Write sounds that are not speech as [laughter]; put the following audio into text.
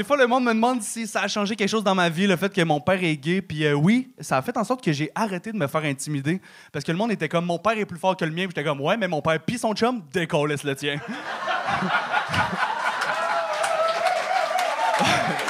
Des fois, le monde me demande si ça a changé quelque chose dans ma vie, le fait que mon père est gay. Puis euh, oui, ça a fait en sorte que j'ai arrêté de me faire intimider. Parce que le monde était comme, mon père est plus fort que le mien. Puis j'étais comme, ouais, mais mon père pis son chum, décolle, laisse le tien. [laughs]